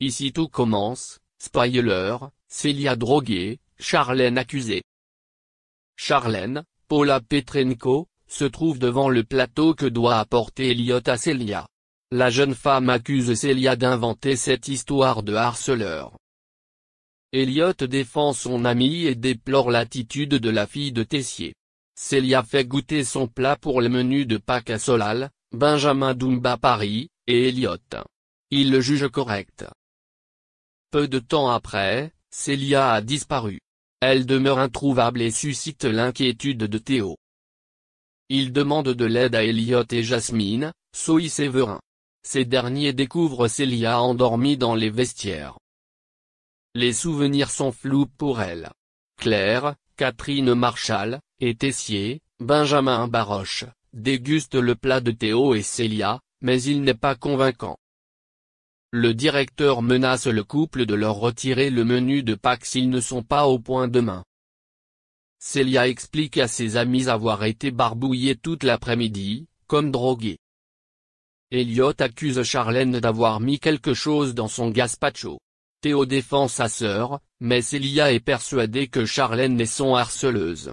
Ici tout commence, spoiler, Célia droguée, Charlène accusée. Charlène, Paula Petrenko, se trouve devant le plateau que doit apporter Elliot à Célia. La jeune femme accuse Célia d'inventer cette histoire de harceleur. Elliot défend son ami et déplore l'attitude de la fille de Tessier. Célia fait goûter son plat pour le menu de Pâques à Solal, Benjamin Doumba Paris, et Elliot. Il le juge correct. Peu de temps après, Célia a disparu. Elle demeure introuvable et suscite l'inquiétude de Théo. Il demande de l'aide à Elliot et Jasmine, Zoe Séverin. Ces derniers découvrent Célia endormie dans les vestiaires. Les souvenirs sont flous pour elle. Claire, Catherine Marshall, et Tessier, Benjamin Baroche, dégustent le plat de Théo et Célia, mais il n'est pas convaincant. Le directeur menace le couple de leur retirer le menu de Pâques s'ils ne sont pas au point demain. Célia explique à ses amis avoir été barbouillée toute l'après-midi, comme droguée. Elliot accuse Charlène d'avoir mis quelque chose dans son gazpacho. Théo défend sa sœur, mais Célia est persuadée que Charlène est son harceleuse.